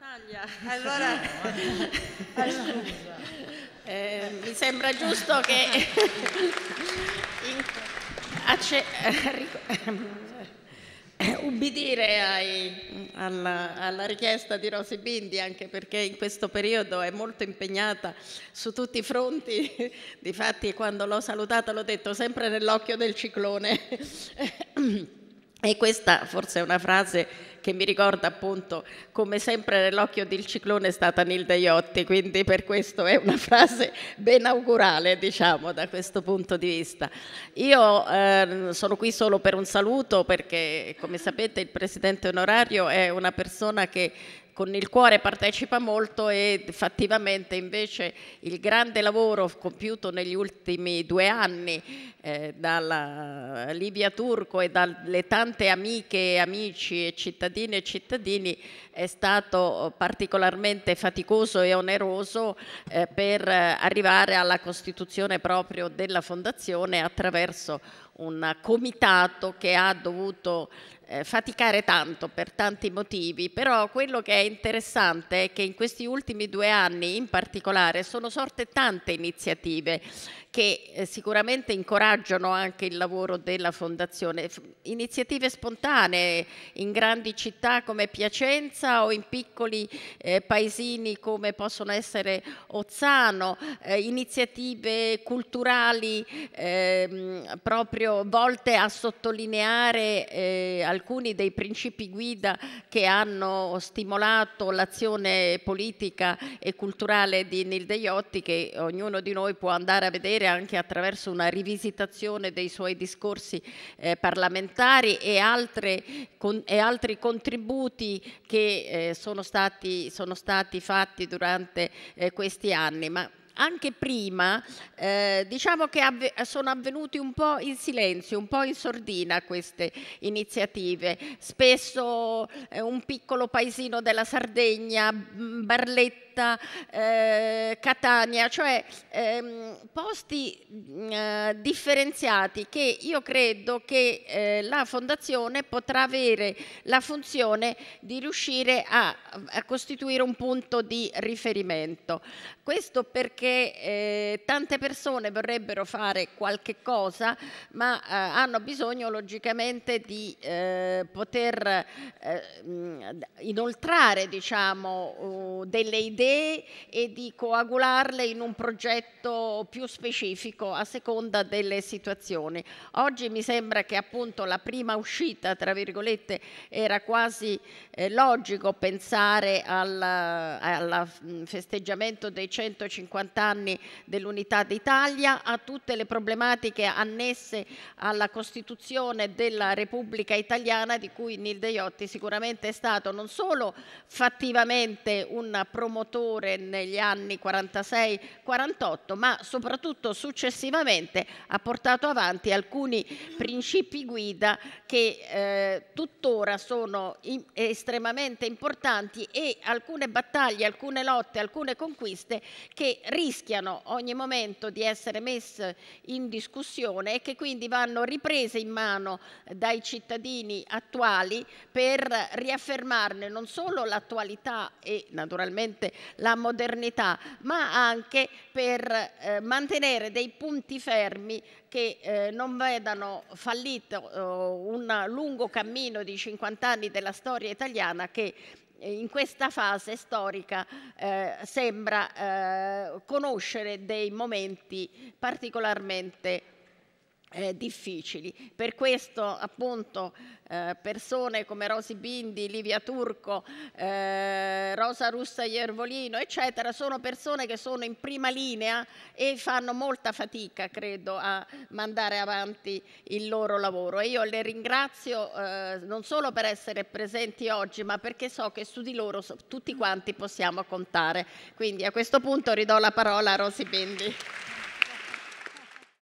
Natalia, allora, allora eh, mi sembra giusto che acce, ubbidire ai, alla, alla, richiesta di Rosy Bindi, anche perché in questo periodo è molto impegnata su tutti i fronti, difatti quando l'ho salutata l'ho detto sempre nell'occhio del ciclone e questa forse è una frase che mi ricorda appunto come sempre nell'occhio del ciclone è stata Nilde Iotti, quindi per questo è una frase ben augurale diciamo da questo punto di vista. Io eh, sono qui solo per un saluto perché come sapete il Presidente onorario è una persona che con il cuore partecipa molto e effettivamente invece il grande lavoro compiuto negli ultimi due anni eh, dalla Livia Turco e dalle tante amiche e amici e cittadine e cittadini è stato particolarmente faticoso e oneroso eh, per eh, arrivare alla costituzione proprio della fondazione attraverso un comitato che ha dovuto eh, faticare tanto per tanti motivi, però quello che è interessante è che in questi ultimi due anni in particolare sono sorte tante iniziative che eh, sicuramente incoraggiano anche il lavoro della Fondazione, iniziative spontanee in grandi città come Piacenza o in piccoli eh, paesini come possono essere Ozzano, eh, iniziative culturali ehm, proprio proprio volte a sottolineare eh, alcuni dei principi guida che hanno stimolato l'azione politica e culturale di Nilde Deiotti che ognuno di noi può andare a vedere anche attraverso una rivisitazione dei suoi discorsi eh, parlamentari e, altre, con, e, altri contributi che eh, sono, stati, sono, stati, fatti durante eh, questi anni. Ma anche prima eh, diciamo che avve sono avvenuti un po' in silenzio, un po' in sordina queste iniziative. Spesso eh, un piccolo paesino della Sardegna, mm, Barletta, Caserta, eh, Catania, cioè ehm, posti mh, mm, eh, differenziati che io credo che eh, la Fondazione potrà avere la funzione di riuscire a, a costituire un punto di riferimento. Questo perché eh, tante persone vorrebbero fare qualche cosa ma eh, hanno bisogno logicamente di eh, poter mm, inoltrare diciamo, delle idee idee e di coagularle in un progetto più specifico a seconda delle situazioni. Oggi mi sembra che appunto la prima uscita, tra virgolette, era quasi eh, logico pensare al festeggiamento dei 150 anni dell'unità d'Italia, a tutte le problematiche annesse alla Costituzione della Repubblica Italiana di cui Nil Deiotti sicuramente è stato non solo fattivamente un promotore senatore negli anni 46-48, ma soprattutto successivamente ha portato avanti alcuni principi guida che eh, tuttora sono in, estremamente importanti e alcune battaglie, alcune lotte, alcune conquiste che rischiano ogni momento di essere messe in discussione e che quindi vanno riprese in mano dai cittadini attuali per riaffermarne non solo l'attualità e naturalmente la modernità, ma anche per eh, mantenere dei punti fermi che eh, non vedano fallito eh, un lungo cammino di 50 anni della storia italiana che eh, in questa fase storica eh, sembra eh, conoscere dei momenti particolarmente eh, difficili. Per questo appunto eh, persone come Rosi Bindi, Livia Turco, eh, Rosa Russa Iervolino, eccetera, sono persone che sono in prima linea e fanno molta fatica, credo, a mandare avanti il loro lavoro. E io le ringrazio eh, non solo per essere presenti oggi, ma perché so che su di loro so, tutti quanti possiamo contare. Quindi a questo punto ridò la parola a Rosi Bindi.